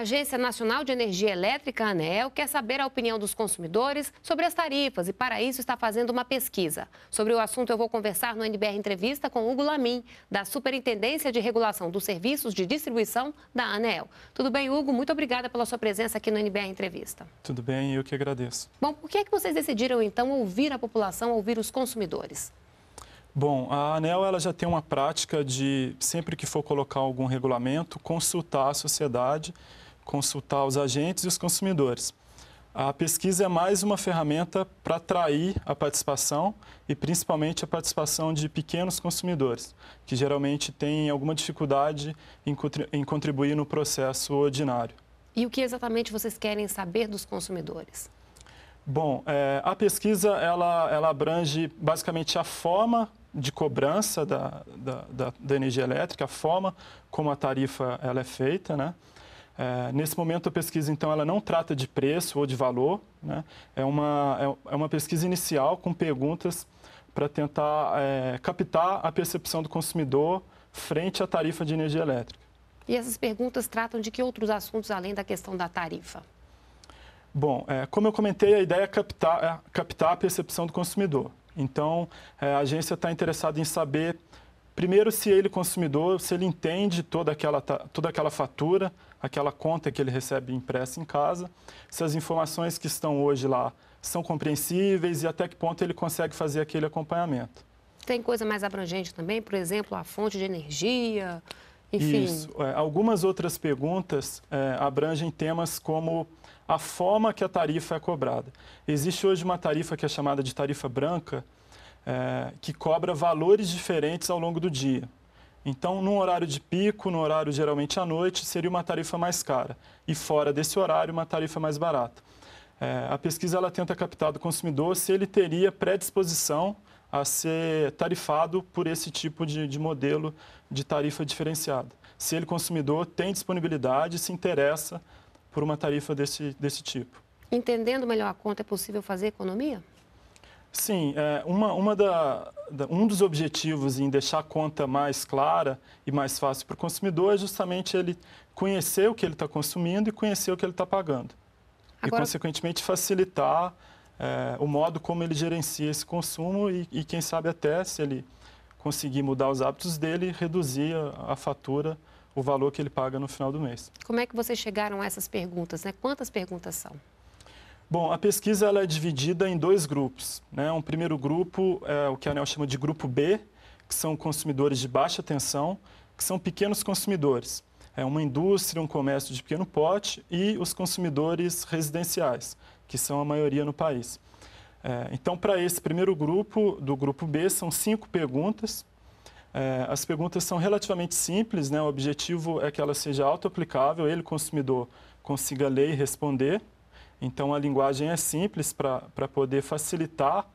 A Agência Nacional de Energia Elétrica, ANEEL, quer saber a opinião dos consumidores sobre as tarifas e, para isso, está fazendo uma pesquisa. Sobre o assunto, eu vou conversar no NBR Entrevista com Hugo Lamin, da Superintendência de Regulação dos Serviços de Distribuição da ANEEL. Tudo bem, Hugo? Muito obrigada pela sua presença aqui no NBR Entrevista. Tudo bem, eu que agradeço. Bom, por que, é que vocês decidiram, então, ouvir a população, ouvir os consumidores? Bom, a ANEL ela já tem uma prática de, sempre que for colocar algum regulamento, consultar a sociedade consultar os agentes e os consumidores. A pesquisa é mais uma ferramenta para atrair a participação e principalmente a participação de pequenos consumidores, que geralmente têm alguma dificuldade em contribuir no processo ordinário. E o que exatamente vocês querem saber dos consumidores? Bom, é, a pesquisa ela, ela abrange basicamente a forma de cobrança da, da, da, da energia elétrica, a forma como a tarifa ela é feita, né? É, nesse momento, a pesquisa, então, ela não trata de preço ou de valor, né? é, uma, é, é uma pesquisa inicial com perguntas para tentar é, captar a percepção do consumidor frente à tarifa de energia elétrica. E essas perguntas tratam de que outros assuntos além da questão da tarifa? Bom, é, como eu comentei, a ideia é captar, é captar a percepção do consumidor. Então, é, a agência está interessada em saber Primeiro, se ele consumidor, se ele entende toda aquela, toda aquela fatura, aquela conta que ele recebe impressa em casa, se as informações que estão hoje lá são compreensíveis e até que ponto ele consegue fazer aquele acompanhamento. Tem coisa mais abrangente também, por exemplo, a fonte de energia, enfim. Isso. É, algumas outras perguntas é, abrangem temas como a forma que a tarifa é cobrada. Existe hoje uma tarifa que é chamada de tarifa branca, é, que cobra valores diferentes ao longo do dia. Então, num horário de pico, num horário geralmente à noite, seria uma tarifa mais cara. E fora desse horário, uma tarifa mais barata. É, a pesquisa ela tenta captar do consumidor se ele teria predisposição a ser tarifado por esse tipo de, de modelo de tarifa diferenciada. Se ele, consumidor, tem disponibilidade se interessa por uma tarifa desse, desse tipo. Entendendo melhor a conta, é possível fazer economia? Sim, é, uma, uma da, da, um dos objetivos em deixar a conta mais clara e mais fácil para o consumidor é justamente ele conhecer o que ele está consumindo e conhecer o que ele está pagando. Agora... E, consequentemente, facilitar é, o modo como ele gerencia esse consumo e, e, quem sabe, até se ele conseguir mudar os hábitos dele, reduzir a, a fatura, o valor que ele paga no final do mês. Como é que vocês chegaram a essas perguntas? Né? Quantas perguntas são? Bom, a pesquisa ela é dividida em dois grupos. Né? Um primeiro grupo é o que a ANEL chama de grupo B, que são consumidores de baixa tensão, que são pequenos consumidores. É uma indústria, um comércio de pequeno porte e os consumidores residenciais, que são a maioria no país. É, então, para esse primeiro grupo, do grupo B, são cinco perguntas. É, as perguntas são relativamente simples, né? o objetivo é que ela seja auto-aplicável, ele, consumidor, consiga ler e responder. Então, a linguagem é simples para poder facilitar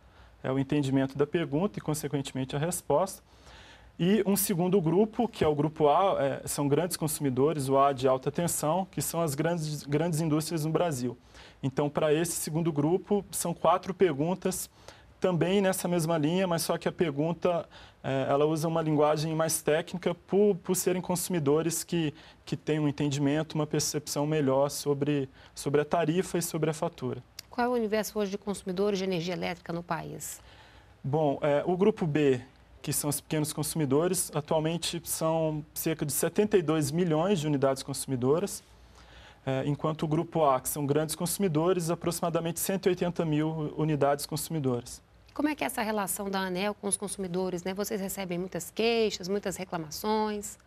é, o entendimento da pergunta e, consequentemente, a resposta. E um segundo grupo, que é o grupo A, é, são grandes consumidores, o A de alta tensão, que são as grandes, grandes indústrias no Brasil. Então, para esse segundo grupo, são quatro perguntas também nessa mesma linha, mas só que a pergunta é, ela usa uma linguagem mais técnica por, por serem consumidores que, que têm um entendimento, uma percepção melhor sobre, sobre a tarifa e sobre a fatura. Qual é o universo hoje de consumidores de energia elétrica no país? Bom, é, o grupo B, que são os pequenos consumidores, atualmente são cerca de 72 milhões de unidades consumidoras, é, enquanto o grupo A, que são grandes consumidores, aproximadamente 180 mil unidades consumidoras. Como é que é essa relação da ANEL com os consumidores? Né? Vocês recebem muitas queixas, muitas reclamações?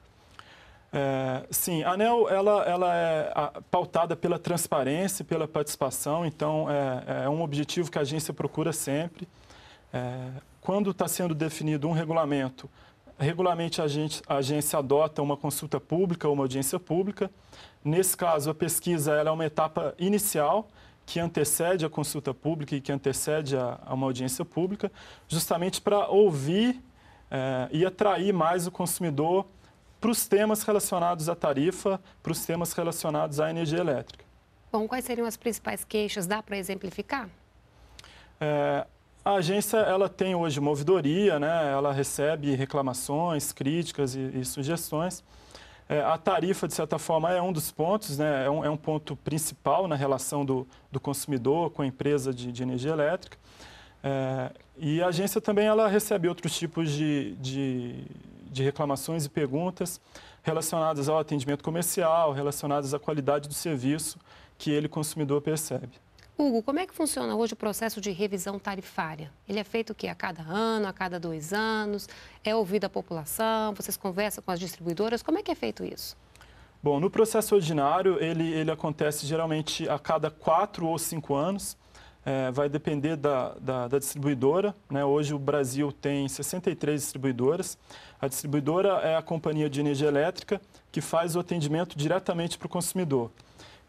É, sim, a ANEL ela, ela é pautada pela transparência e pela participação, então é, é, um objetivo que a agência procura sempre. É, quando está sendo definido um regulamento, regularmente a, gente, a agência adota uma consulta pública ou uma audiência pública. Nesse caso, a pesquisa ela é uma etapa inicial, que antecede a consulta pública e que antecede a, a uma audiência pública, justamente para ouvir eh, e atrair mais o consumidor para os temas relacionados à tarifa, para os temas relacionados à energia elétrica. Bom, quais seriam as principais queixas? Dá para exemplificar? É, a agência ela tem hoje uma ouvidoria, né? ela recebe reclamações, críticas e, e sugestões. É, a tarifa, de certa forma, é um dos pontos, né? é, um, é um ponto principal na relação do, do consumidor com a empresa de, de energia elétrica. É, e a agência também ela recebe outros tipos de, de, de, reclamações e perguntas relacionadas ao atendimento comercial, relacionadas à qualidade do serviço que ele, consumidor, percebe. Hugo, como é que funciona hoje o processo de revisão tarifária? Ele é feito o quê? A cada ano, a cada dois anos? É ouvido a população? Vocês conversam com as distribuidoras? Como é que é feito isso? Bom, no processo ordinário, ele, ele acontece geralmente a cada quatro ou cinco anos. É, vai depender da, da, da distribuidora. Né? Hoje o Brasil tem 63 distribuidoras. A distribuidora é a companhia de energia elétrica que faz o atendimento diretamente para o consumidor.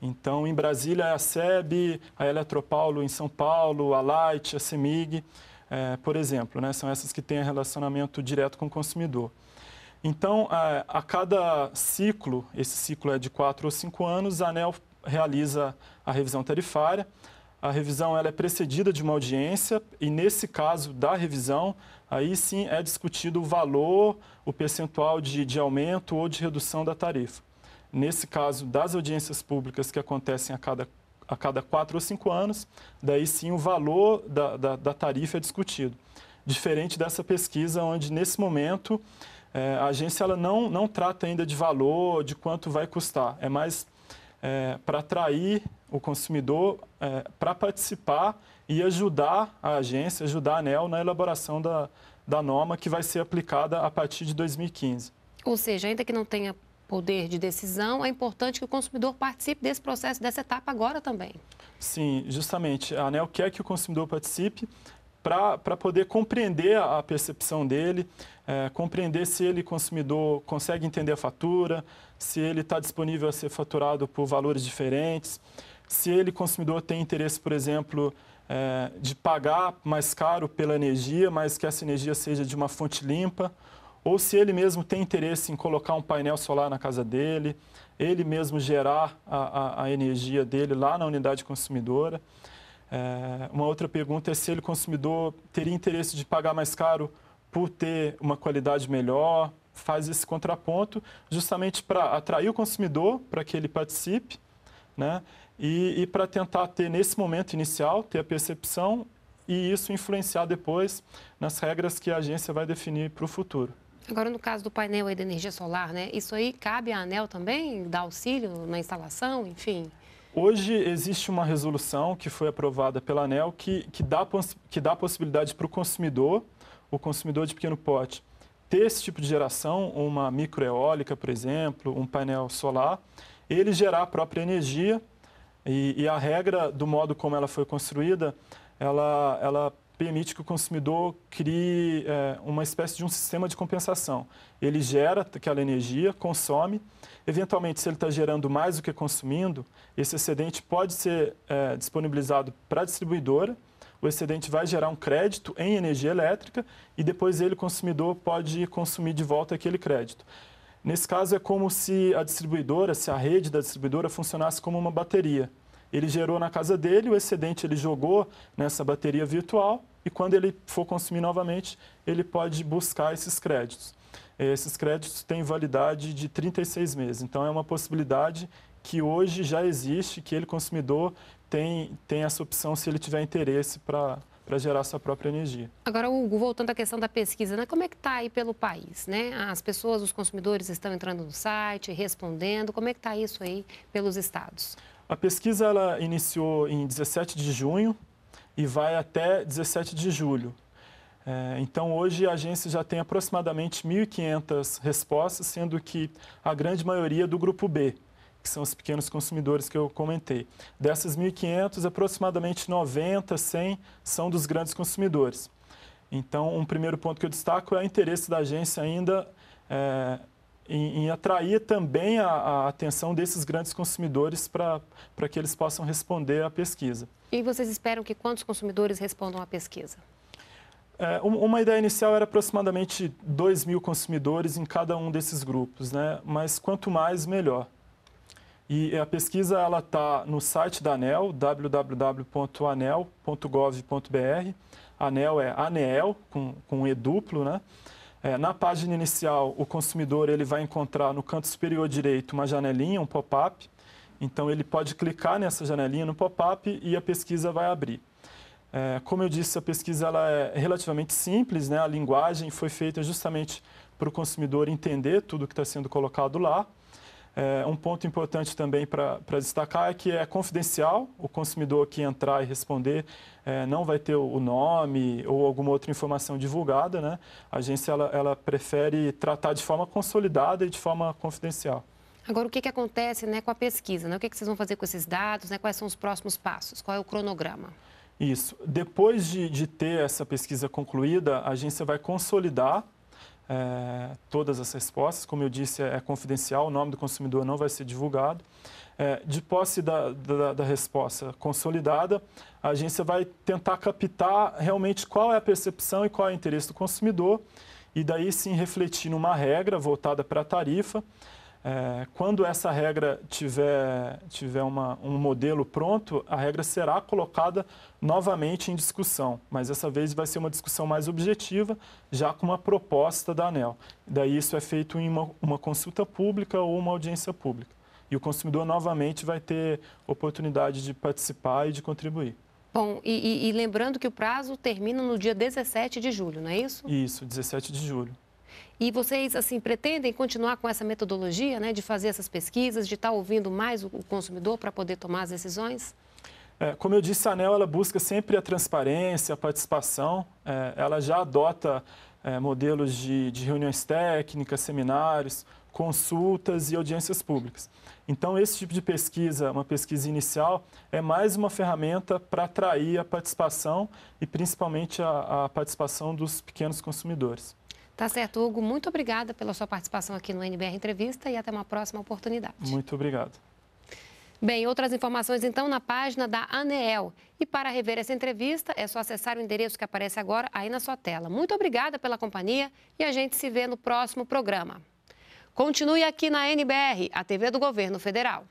Então, em Brasília a SEB, a Eletropaulo em São Paulo, a Light, a CEMIG, é, por exemplo, né? são essas que têm relacionamento direto com o consumidor. Então, a, a cada ciclo, esse ciclo é de quatro ou cinco anos, a ANEL realiza a revisão tarifária. A revisão ela é precedida de uma audiência e, nesse caso da revisão, aí sim é discutido o valor, o percentual de, de aumento ou de redução da tarifa nesse caso das audiências públicas que acontecem a cada, a cada quatro ou cinco anos, daí sim o valor da, da, da tarifa é discutido. Diferente dessa pesquisa, onde nesse momento é, a agência ela não, não trata ainda de valor, de quanto vai custar, é mais é, para atrair o consumidor é, para participar e ajudar a agência, ajudar a ANEL na elaboração da, da norma que vai ser aplicada a partir de 2015. Ou seja, ainda que não tenha poder de decisão, é importante que o consumidor participe desse processo, dessa etapa agora também. Sim, justamente. A ANEL quer que o consumidor participe para poder compreender a percepção dele, é, compreender se ele, consumidor, consegue entender a fatura, se ele está disponível a ser faturado por valores diferentes, se ele, consumidor, tem interesse, por exemplo, é, de pagar mais caro pela energia, mas que essa energia seja de uma fonte limpa ou se ele mesmo tem interesse em colocar um painel solar na casa dele, ele mesmo gerar a, a, a energia dele lá na unidade consumidora. É, uma outra pergunta é se ele consumidor teria interesse de pagar mais caro por ter uma qualidade melhor, faz esse contraponto justamente para atrair o consumidor para que ele participe, né? E, e para tentar ter nesse momento inicial ter a percepção e isso influenciar depois nas regras que a agência vai definir para o futuro. Agora, no caso do painel aí da energia solar, né? Isso aí cabe à ANEL também, dar auxílio na instalação, enfim? Hoje existe uma resolução que foi aprovada pela ANEL que, que, dá, que dá possibilidade para o consumidor, o consumidor de pequeno porte, ter esse tipo de geração, uma microeólica, por exemplo, um painel solar, ele gerar a própria energia e, e a regra do modo como ela foi construída, ela, ela permite que o consumidor crie é, uma espécie de um sistema de compensação. Ele gera aquela energia, consome, eventualmente, se ele está gerando mais do que consumindo, esse excedente pode ser é, disponibilizado para a distribuidora. O excedente vai gerar um crédito em energia elétrica e depois ele, o consumidor, pode consumir de volta aquele crédito. Nesse caso, é como se a distribuidora, se a rede da distribuidora funcionasse como uma bateria. Ele gerou na casa dele, o excedente ele jogou nessa bateria virtual e quando ele for consumir novamente, ele pode buscar esses créditos. Esses créditos têm validade de 36 meses, então é uma possibilidade que hoje já existe, que ele, consumidor, tem, tem essa opção se ele tiver interesse para para gerar sua própria energia. Agora, Hugo, voltando à questão da pesquisa, né? como é que está aí pelo país? Né? As pessoas, os consumidores estão entrando no site, respondendo, como é que está isso aí pelos estados? A pesquisa ela iniciou em 17 de junho e vai até 17 de julho. É, então, hoje a agência já tem aproximadamente 1.500 respostas, sendo que a grande maioria é do grupo B, que são os pequenos consumidores que eu comentei. Dessas 1.500, aproximadamente 90, 100 são dos grandes consumidores. Então, um primeiro ponto que eu destaco é o interesse da agência ainda é, em, em atrair também a, a, atenção desses grandes consumidores para que eles possam responder à pesquisa. E vocês esperam que quantos consumidores respondam à pesquisa? É, uma ideia inicial era aproximadamente 2 mil consumidores em cada um desses grupos, né? mas quanto mais, melhor. E a pesquisa ela está no site da ANEL, www.anel.gov.br. ANEL é anel com, com E duplo, né? É, na página inicial, o consumidor ele vai encontrar no canto superior direito uma janelinha, um pop-up. Então, ele pode clicar nessa janelinha no pop-up e a pesquisa vai abrir. É, como eu disse, a pesquisa ela é relativamente simples, né? a linguagem foi feita justamente para o consumidor entender tudo que está sendo colocado lá. É, um ponto importante também para destacar é que é confidencial, o consumidor que entrar e responder é, não vai ter o nome ou alguma outra informação divulgada, né? A agência ela, ela prefere tratar de forma consolidada e de forma confidencial. Agora, o que, que acontece né, com a pesquisa? Né? O que, que vocês vão fazer com esses dados? Né? Quais são os próximos passos? Qual é o cronograma? Isso. Depois de, de ter essa pesquisa concluída, a agência vai consolidar é, todas as respostas. Como eu disse, é, confidencial, o nome do consumidor não vai ser divulgado. É, de posse da, da, da, resposta consolidada, a agência vai tentar captar realmente qual é a percepção e qual é o interesse do consumidor, e daí sim refletir numa regra voltada para a tarifa. É, quando essa regra tiver, tiver uma, um modelo pronto, a regra será colocada novamente em discussão, mas dessa vez vai ser uma discussão mais objetiva, já com uma proposta da ANEL. Daí isso é feito em uma, uma consulta pública ou uma audiência pública. E o consumidor novamente vai ter oportunidade de participar e de contribuir. Bom, e, e, e lembrando que o prazo termina no dia 17 de julho, não é isso? Isso, 17 de julho. E vocês, assim, pretendem continuar com essa metodologia, né, de fazer essas pesquisas, de estar tá ouvindo mais o consumidor para poder tomar as decisões? É, como eu disse, a ANEL ela busca sempre a transparência, a participação. É, ela já adota é, modelos de, de, reuniões técnicas, seminários, consultas e audiências públicas. Então, esse tipo de pesquisa, uma pesquisa inicial, é mais uma ferramenta para atrair a participação e principalmente a, a participação dos pequenos consumidores. Tá certo, Hugo. Muito obrigada pela sua participação aqui no NBR Entrevista e até uma próxima oportunidade. Muito obrigado. Bem, outras informações então na página da ANEEL. E para rever essa entrevista, é só acessar o endereço que aparece agora aí na sua tela. Muito obrigada pela companhia e a gente se vê no próximo programa. Continue aqui na NBR, a TV do Governo Federal.